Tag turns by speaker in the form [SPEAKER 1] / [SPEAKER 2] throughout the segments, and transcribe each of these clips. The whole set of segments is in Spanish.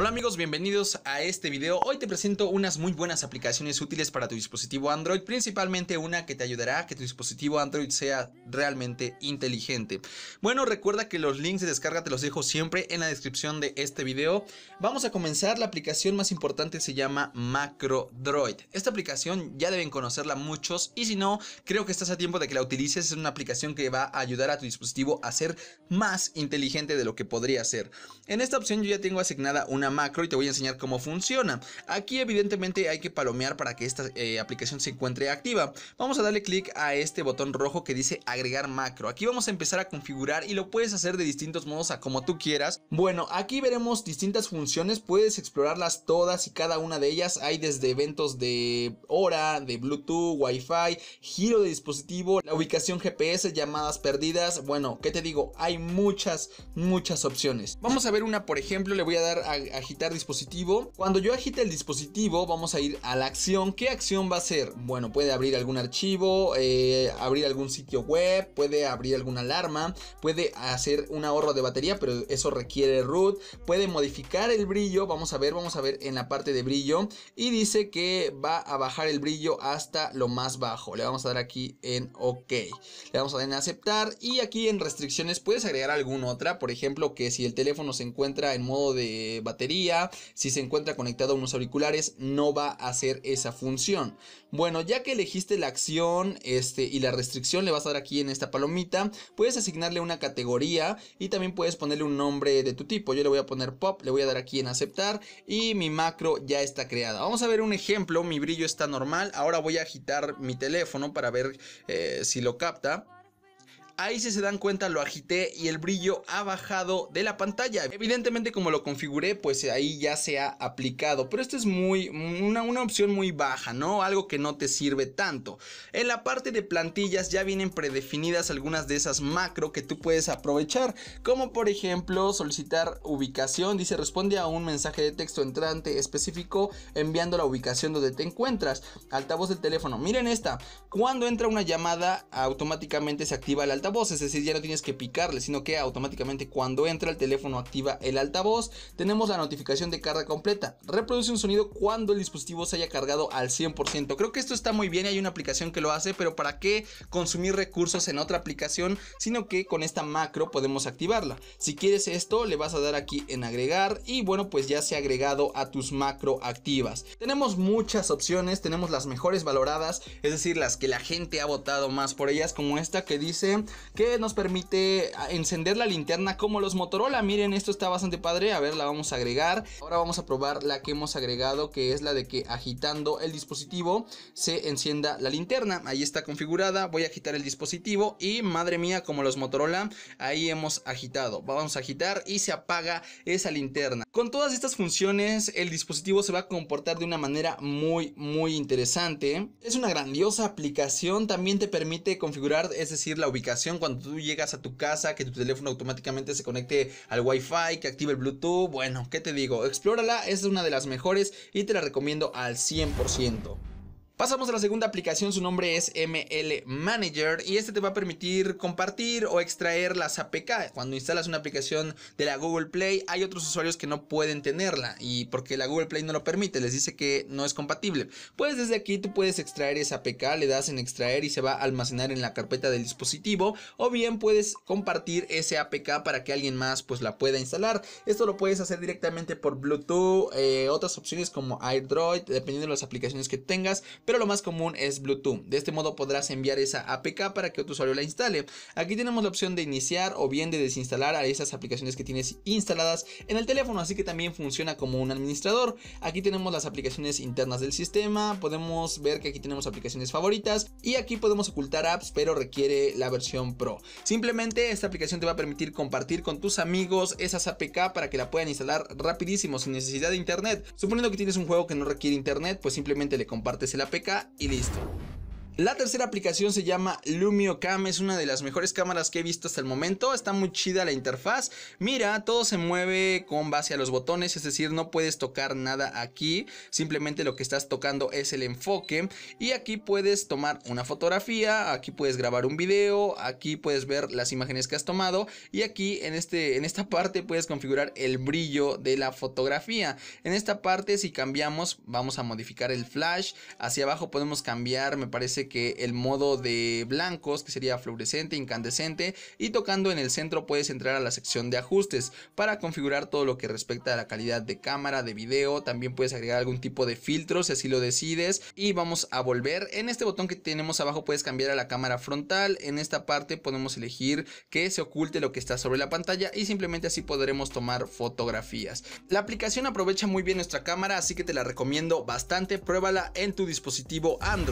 [SPEAKER 1] Hola amigos, bienvenidos a este video. Hoy te presento unas muy buenas aplicaciones útiles para tu dispositivo Android, principalmente una que te ayudará a que tu dispositivo Android sea realmente inteligente. Bueno, recuerda que los links de descarga te los dejo siempre en la descripción de este video. Vamos a comenzar, la aplicación más importante se llama MacroDroid Esta aplicación ya deben conocerla muchos y si no, creo que estás a tiempo de que la utilices. Es una aplicación que va a ayudar a tu dispositivo a ser más inteligente de lo que podría ser. En esta opción yo ya tengo asignada una macro y te voy a enseñar cómo funciona. Aquí evidentemente hay que palomear para que esta eh, aplicación se encuentre activa. Vamos a darle clic a este botón rojo que dice agregar macro. Aquí vamos a empezar a configurar y lo puedes hacer de distintos modos a como tú quieras. Bueno, aquí veremos distintas funciones, puedes explorarlas todas y cada una de ellas. Hay desde eventos de hora, de Bluetooth, Wi-Fi, giro de dispositivo, la ubicación GPS, llamadas perdidas. Bueno, que te digo? Hay muchas, muchas opciones. Vamos a ver una, por ejemplo, le voy a dar a agitar dispositivo. Cuando yo agite el dispositivo, vamos a ir a la acción. ¿Qué acción va a ser? Bueno, puede abrir algún archivo, eh, abrir algún sitio web, puede abrir alguna alarma, puede hacer un ahorro de batería, pero eso requiere root. Puede modificar el brillo, vamos a ver, vamos a ver en la parte de brillo. Y dice que va a bajar el brillo hasta lo más bajo. Le vamos a dar aquí en OK. Le vamos a dar en aceptar y aquí en restricciones puedes agregar alguna otra. Por ejemplo, que si el teléfono se encuentra en modo de batería si se encuentra conectado a unos auriculares, no va a hacer esa función. Bueno, ya que elegiste la acción este, y la restricción, le vas a dar aquí en esta palomita, puedes asignarle una categoría y también puedes ponerle un nombre de tu tipo. Yo le voy a poner pop, le voy a dar aquí en aceptar y mi macro ya está creada. Vamos a ver un ejemplo, mi brillo está normal, ahora voy a agitar mi teléfono para ver eh, si lo capta. Ahí si se dan cuenta lo agité y el brillo ha bajado de la pantalla. Evidentemente como lo configuré pues ahí ya se ha aplicado. Pero esto es muy una, una opción muy baja, ¿no? Algo que no te sirve tanto. En la parte de plantillas ya vienen predefinidas algunas de esas macro que tú puedes aprovechar. Como por ejemplo solicitar ubicación. Dice responde a un mensaje de texto entrante específico enviando la ubicación donde te encuentras. Altavoz del teléfono. Miren esta. Cuando entra una llamada automáticamente se activa el altavoz voz es decir, ya no tienes que picarle, sino que automáticamente cuando entra el teléfono activa el altavoz. Tenemos la notificación de carga completa, reproduce un sonido cuando el dispositivo se haya cargado al 100%. Creo que esto está muy bien hay una aplicación que lo hace, pero ¿para qué consumir recursos en otra aplicación? Sino que con esta macro podemos activarla. Si quieres esto, le vas a dar aquí en agregar y bueno, pues ya se ha agregado a tus macro activas. Tenemos muchas opciones, tenemos las mejores valoradas, es decir, las que la gente ha votado más por ellas, como esta que dice que nos permite ah, encender la linterna como los Motorola. Miren, esto está bastante padre. A ver, la vamos a agregar. Ahora vamos a probar la que hemos agregado, que es la de que agitando el dispositivo se encienda la linterna. Ahí está configurada. Voy a agitar el dispositivo y madre mía, como los Motorola, ahí hemos agitado. Vamos a agitar y se apaga esa linterna. Con todas estas funciones, el dispositivo se va a comportar de una manera muy, muy interesante. Es una grandiosa aplicación, también te permite configurar, es decir, la ubicación cuando tú llegas a tu casa, que tu teléfono automáticamente se conecte al Wi-Fi, que active el Bluetooth. Bueno, ¿qué te digo? Explórala, es una de las mejores y te la recomiendo al 100%. Pasamos a la segunda aplicación, su nombre es ML Manager y este te va a permitir compartir o extraer las APK. Cuando instalas una aplicación de la Google Play, hay otros usuarios que no pueden tenerla y porque la Google Play no lo permite, les dice que no es compatible. Pues desde aquí tú puedes extraer esa APK, le das en extraer y se va a almacenar en la carpeta del dispositivo o bien puedes compartir ese APK para que alguien más pues la pueda instalar. Esto lo puedes hacer directamente por Bluetooth, eh, otras opciones como AirDroid, dependiendo de las aplicaciones que tengas pero lo más común es Bluetooth. De este modo podrás enviar esa APK para que otro usuario la instale. Aquí tenemos la opción de iniciar o bien de desinstalar a esas aplicaciones que tienes instaladas en el teléfono, así que también funciona como un administrador. Aquí tenemos las aplicaciones internas del sistema, podemos ver que aquí tenemos aplicaciones favoritas y aquí podemos ocultar apps, pero requiere la versión Pro. Simplemente esta aplicación te va a permitir compartir con tus amigos esas APK para que la puedan instalar rapidísimo sin necesidad de internet. Suponiendo que tienes un juego que no requiere internet, pues simplemente le compartes el APK y listo. La tercera aplicación se llama Lumio Cam, es una de las mejores cámaras que he visto hasta el momento, está muy chida la interfaz, mira, todo se mueve con base a los botones, es decir, no puedes tocar nada aquí, simplemente lo que estás tocando es el enfoque y aquí puedes tomar una fotografía, aquí puedes grabar un video, aquí puedes ver las imágenes que has tomado y aquí en, este, en esta parte puedes configurar el brillo de la fotografía. En esta parte si cambiamos vamos a modificar el flash, hacia abajo podemos cambiar, me parece que el modo de blancos, que sería fluorescente, incandescente, y tocando en el centro puedes entrar a la sección de ajustes para configurar todo lo que respecta a la calidad de cámara, de video, también puedes agregar algún tipo de filtro si así lo decides y vamos a volver. En este botón que tenemos abajo puedes cambiar a la cámara frontal, en esta parte podemos elegir que se oculte lo que está sobre la pantalla y simplemente así podremos tomar fotografías. La aplicación aprovecha muy bien nuestra cámara, así que te la recomiendo bastante, pruébala en tu dispositivo Android.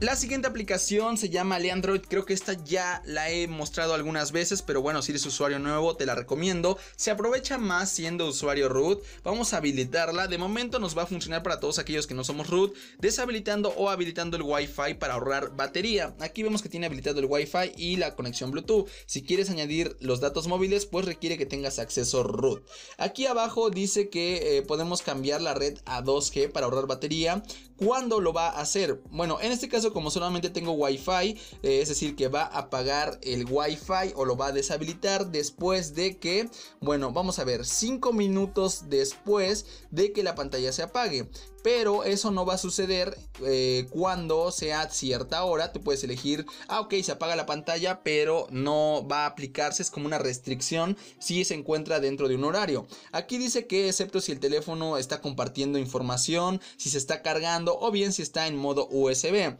[SPEAKER 1] La siguiente aplicación se llama Leandroid. Creo que esta ya la he mostrado algunas veces, pero bueno, si eres usuario nuevo, te la recomiendo. Se aprovecha más siendo usuario root. Vamos a habilitarla. De momento nos va a funcionar para todos aquellos que no somos root, deshabilitando o habilitando el Wi-Fi para ahorrar batería. Aquí vemos que tiene habilitado el Wi-Fi y la conexión Bluetooth. Si quieres añadir los datos móviles, pues requiere que tengas acceso root. Aquí abajo dice que eh, podemos cambiar la red a 2G para ahorrar batería. ¿Cuándo lo va a hacer? Bueno, en este caso, como son solamente tengo Wi-Fi, eh, es decir, que va a apagar el Wi-Fi o lo va a deshabilitar después de que, bueno, vamos a ver, 5 minutos después de que la pantalla se apague. Pero eso no va a suceder eh, cuando sea cierta hora. Tú puedes elegir, ah, ok, se apaga la pantalla, pero no va a aplicarse. Es como una restricción si se encuentra dentro de un horario. Aquí dice que excepto si el teléfono está compartiendo información, si se está cargando o bien si está en modo USB.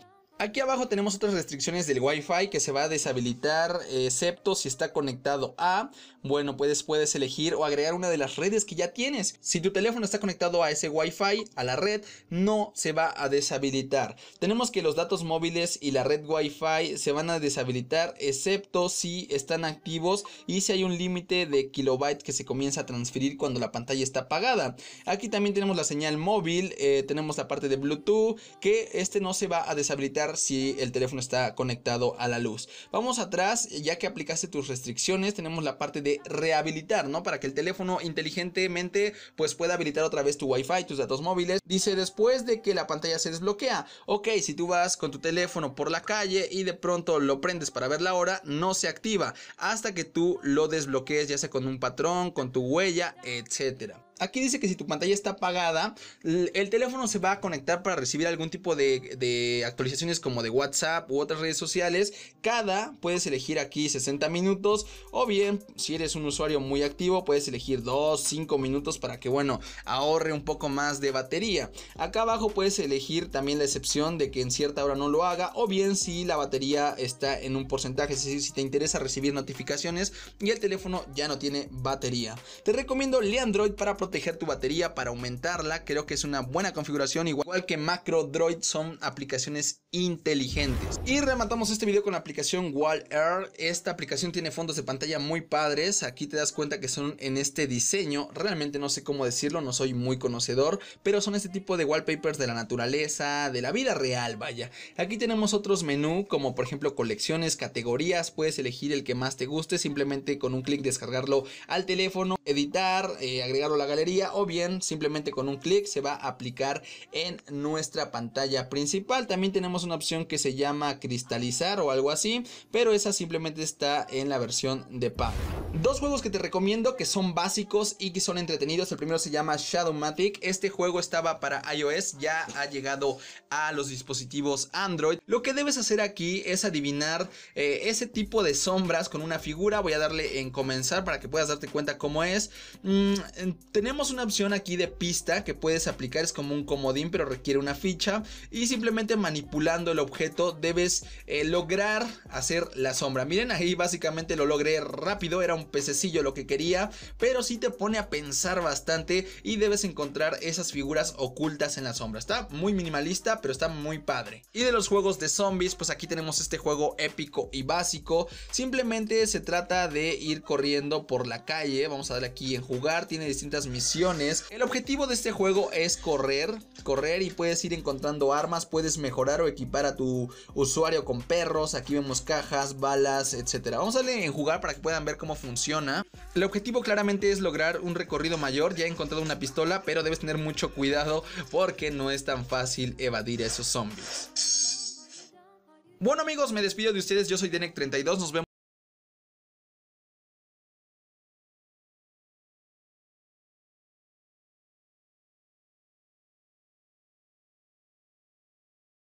[SPEAKER 1] Aquí abajo tenemos otras restricciones del Wi-Fi que se va a deshabilitar, excepto si está conectado a. Bueno, puedes, puedes elegir o agregar una de las redes que ya tienes. Si tu teléfono está conectado a ese Wi-Fi, a la red, no se va a deshabilitar. Tenemos que los datos móviles y la red Wi-Fi se van a deshabilitar, excepto si están activos y si hay un límite de kilobyte que se comienza a transferir cuando la pantalla está apagada. Aquí también tenemos la señal móvil, eh, tenemos la parte de Bluetooth, que este no se va a deshabilitar si el teléfono está conectado a la luz. Vamos atrás, ya que aplicaste tus restricciones, tenemos la parte de rehabilitar, ¿no? Para que el teléfono inteligentemente pues pueda habilitar otra vez tu wifi, tus datos móviles. Dice después de que la pantalla se desbloquea. Ok, si tú vas con tu teléfono por la calle y de pronto lo prendes para ver la hora, no se activa hasta que tú lo desbloquees, ya sea con un patrón, con tu huella, etcétera. Aquí dice que si tu pantalla está apagada, el teléfono se va a conectar para recibir algún tipo de, actualizaciones como de WhatsApp u otras redes sociales. Cada puedes elegir aquí 60 minutos o bien si eres un usuario muy activo puedes elegir 2, 5 minutos para que bueno ahorre un poco más de batería. Acá abajo puedes elegir también la excepción de que en cierta hora no lo haga o bien si la batería está en un porcentaje, es decir, si te interesa recibir notificaciones y el teléfono ya no tiene batería. Te recomiendo Leandroid para proteger Tejer tu batería para aumentarla. Creo que es una buena configuración, igual que Macro Droid son aplicaciones inteligentes. Y rematamos este video con la aplicación Wall Air. Esta aplicación tiene fondos de pantalla muy padres. Aquí te das cuenta que son en este diseño. Realmente no sé cómo decirlo, no soy muy conocedor, pero son este tipo de wallpapers de la naturaleza, de la vida real, vaya. Aquí tenemos otros menú como por ejemplo colecciones, categorías, puedes elegir el que más te guste, simplemente con un clic descargarlo al teléfono, editar, eh, agregarlo a la galería o bien simplemente con un clic se va a aplicar en nuestra pantalla principal. También tenemos una opción que se llama cristalizar o algo así, pero esa simplemente está en la versión de pago. Dos juegos que te recomiendo que son básicos y que son entretenidos. El primero se llama Shadowmatic. Este juego estaba para iOS, ya ha llegado a los dispositivos Android. Lo que debes hacer aquí es adivinar eh, ese tipo de sombras con una figura. Voy a darle en comenzar para que puedas darte cuenta cómo es. Mm, tenemos una opción aquí de pista que puedes aplicar, es como un comodín pero requiere una ficha y simplemente manipulando el objeto debes eh, lograr hacer la sombra. Miren ahí básicamente lo logré rápido, era un pececillo lo que quería, pero sí te pone a pensar bastante y debes encontrar esas figuras ocultas en la sombra. Está muy minimalista pero está muy padre. Y de los juegos de zombies pues aquí tenemos este juego épico y básico, simplemente se trata de ir corriendo por la calle, vamos a darle aquí en jugar, tiene distintas misiones el objetivo de este juego es correr, correr y puedes ir encontrando armas, puedes mejorar o equipar a tu usuario con perros, aquí vemos cajas, balas, etcétera. Vamos a darle en jugar para que puedan ver cómo funciona. El objetivo claramente es lograr un recorrido mayor, ya he encontrado una pistola, pero debes tener mucho cuidado porque no es tan fácil evadir a esos zombies. Bueno amigos, me despido de ustedes, yo soy Denek32, nos vemos.